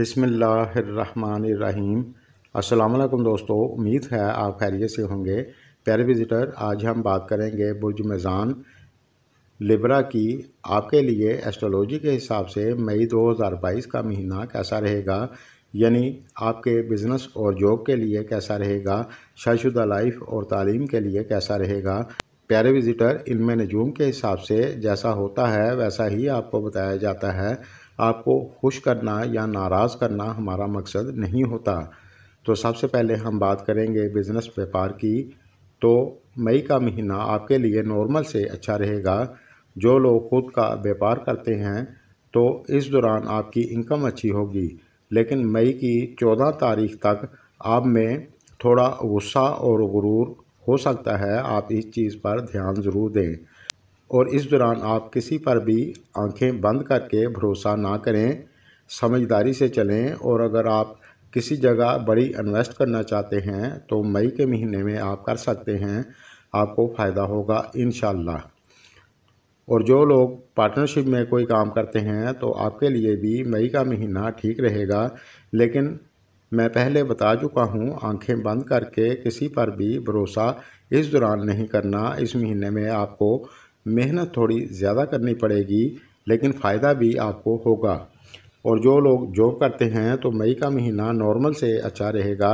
बिसमीम असलकम दोस्तों उम्मीद है आप खैरियत से होंगे प्यारे विज़िटर आज हम बात करेंगे बुर्ज मैजान लिब्रा की आपके लिए एस्ट्रोलॉजी के हिसाब से मई 2022 का महीना कैसा रहेगा यानी आपके बिज़नेस और जॉब के लिए कैसा रहेगा शाशुदा लाइफ और तालीम के लिए कैसा रहेगा प्यारे विज़िटर इल्म नजूम के हिसाब से जैसा होता है वैसा ही आपको बताया जाता है आपको खुश करना या नाराज़ करना हमारा मकसद नहीं होता तो सबसे पहले हम बात करेंगे बिज़नेस व्यापार की तो मई का महीना आपके लिए नॉर्मल से अच्छा रहेगा जो लोग खुद का व्यापार करते हैं तो इस दौरान आपकी इनकम अच्छी होगी लेकिन मई की चौदह तारीख तक आप में थोड़ा गुस्सा और गुरूर हो सकता है आप इस चीज़ पर ध्यान ज़रूर दें और इस दौरान आप किसी पर भी आंखें बंद करके भरोसा ना करें समझदारी से चलें और अगर आप किसी जगह बड़ी इन्वेस्ट करना चाहते हैं तो मई के महीने में आप कर सकते हैं आपको फ़ायदा होगा इन और जो लोग पार्टनरशिप में कोई काम करते हैं तो आपके लिए भी मई का महीना ठीक रहेगा लेकिन मैं पहले बता चुका हूँ आंखें बंद करके किसी पर भी भरोसा इस दौरान नहीं करना इस महीने में आपको मेहनत थोड़ी ज़्यादा करनी पड़ेगी लेकिन फ़ायदा भी आपको होगा और जो लोग जॉब करते हैं तो मई का महीना नॉर्मल से अच्छा रहेगा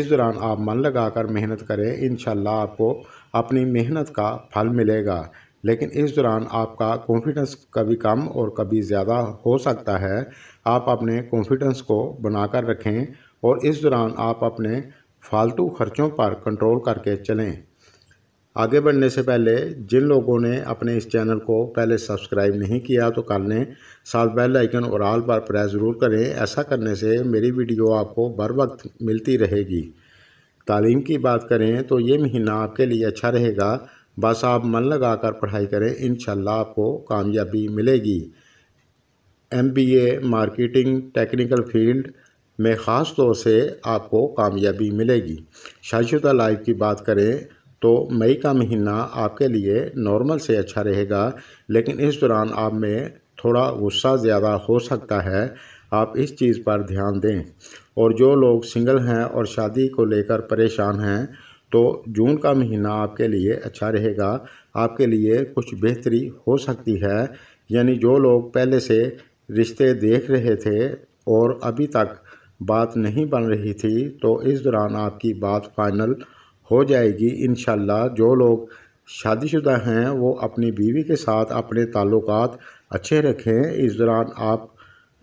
इस दौरान आप मन लगाकर मेहनत करें इन आपको अपनी मेहनत का फल मिलेगा लेकिन इस दौरान आपका कॉन्फिडेंस कभी कम और कभी ज़्यादा हो सकता है आप अपने कॉन्फिडेंस को बनाकर रखें और इस दौरान आप अपने फालतू खर्चों पर कंट्रोल करके चलें आगे बढ़ने से पहले जिन लोगों ने अपने इस चैनल को पहले सब्सक्राइब नहीं किया तो कर लें साथ बेल आइकन और आल पर प्रेस ज़रूर करें ऐसा करने से मेरी वीडियो आपको बर वक्त मिलती रहेगी तालीम की बात करें तो ये महीना आपके लिए अच्छा रहेगा बस आप मन लगा कर पढ़ाई करें इन आपको कामयाबी मिलेगी M B A marketing technical field में ख़ास तौर से आपको कामयाबी मिलेगी शाशुदा लाइफ की बात करें तो मई का महीना आपके लिए नॉर्मल से अच्छा रहेगा लेकिन इस दौरान आप में थोड़ा गुस्सा ज़्यादा हो सकता है आप इस चीज़ पर ध्यान दें और जो लोग सिंगल हैं और शादी को लेकर परेशान हैं तो जून का महीना आपके लिए अच्छा रहेगा आपके लिए कुछ बेहतरी हो सकती है यानी जो लोग पहले से रिश्ते देख रहे थे और अभी तक बात नहीं बन रही थी तो इस दौरान आपकी बात फाइनल हो जाएगी इन जो लोग शादीशुदा हैं वो अपनी बीवी के साथ अपने ताल्लुकात अच्छे रखें इस दौरान आप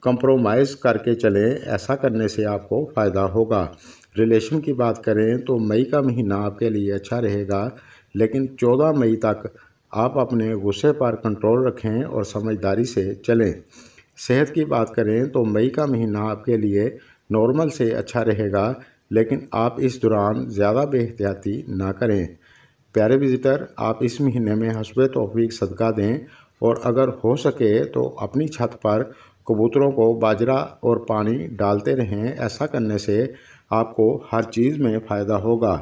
कंप्रोमाइज़ करके चलें ऐसा करने से आपको फ़ायदा होगा रिलेशन की बात करें तो मई का महीना आपके लिए अच्छा रहेगा लेकिन 14 मई तक आप अपने गुस्से पर कंट्रोल रखें और समझदारी से चलें सेहत की बात करें तो मई का महीना आपके लिए नॉर्मल से अच्छा रहेगा लेकिन आप इस दौरान ज़्यादा बेहतियाती ना करें प्यारे विज़िटर आप इस महीने में हसब तोफ़ी सदका दें और अगर हो सके तो अपनी छत पर कबूतरों को बाजरा और पानी डालते रहें ऐसा करने से आपको हर चीज़ में फ़ायदा होगा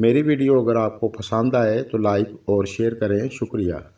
मेरी वीडियो अगर आपको पसंद आए तो लाइक और शेयर करें शुक्रिया